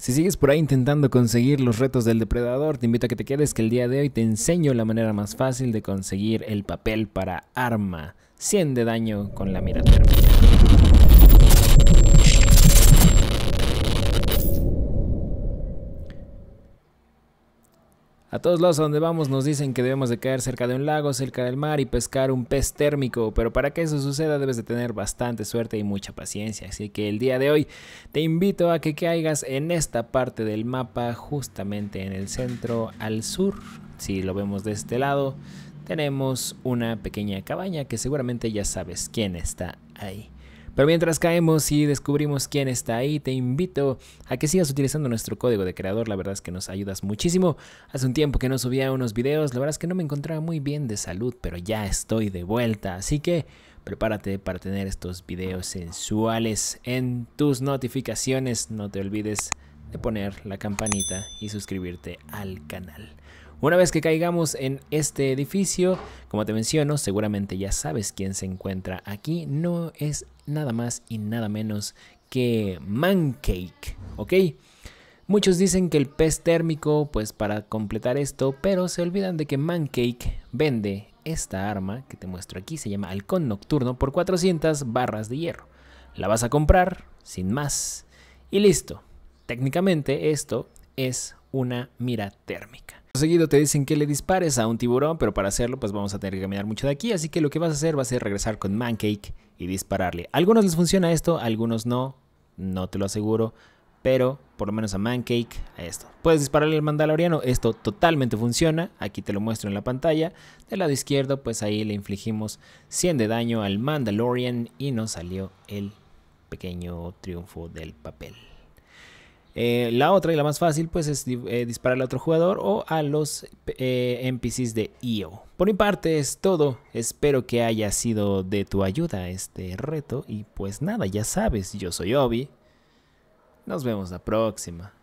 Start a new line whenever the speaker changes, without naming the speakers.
Si sigues por ahí intentando conseguir los retos del depredador, te invito a que te quedes que el día de hoy te enseño la manera más fácil de conseguir el papel para arma 100 de daño con la mira térmica. A todos lados a donde vamos nos dicen que debemos de caer cerca de un lago, cerca del mar y pescar un pez térmico, pero para que eso suceda debes de tener bastante suerte y mucha paciencia, así que el día de hoy te invito a que caigas en esta parte del mapa, justamente en el centro al sur, si lo vemos de este lado, tenemos una pequeña cabaña que seguramente ya sabes quién está ahí. Pero mientras caemos y descubrimos quién está ahí, te invito a que sigas utilizando nuestro código de creador. La verdad es que nos ayudas muchísimo. Hace un tiempo que no subía unos videos. La verdad es que no me encontraba muy bien de salud, pero ya estoy de vuelta. Así que prepárate para tener estos videos sensuales en tus notificaciones. No te olvides de poner la campanita y suscribirte al canal. Una vez que caigamos en este edificio, como te menciono, seguramente ya sabes quién se encuentra aquí. No es nada más y nada menos que Mancake, ¿ok? Muchos dicen que el pez térmico, pues para completar esto, pero se olvidan de que Mancake vende esta arma que te muestro aquí, se llama Halcón Nocturno, por 400 barras de hierro. La vas a comprar, sin más, y listo. Técnicamente esto es una mira térmica. Seguido te dicen que le dispares a un tiburón, pero para hacerlo pues vamos a tener que caminar mucho de aquí, así que lo que vas a hacer va a ser regresar con Mancake y dispararle. A algunos les funciona esto, a algunos no, no te lo aseguro, pero por lo menos a Mancake, a esto. Puedes dispararle al mandaloriano, esto totalmente funciona, aquí te lo muestro en la pantalla. Del lado izquierdo, pues ahí le infligimos 100 de daño al mandalorian y nos salió el pequeño triunfo del papel. Eh, la otra y la más fácil pues es eh, disparar al a otro jugador o a los eh, NPCs de IO. E Por mi parte es todo, espero que haya sido de tu ayuda este reto y pues nada, ya sabes, yo soy Obi, nos vemos la próxima.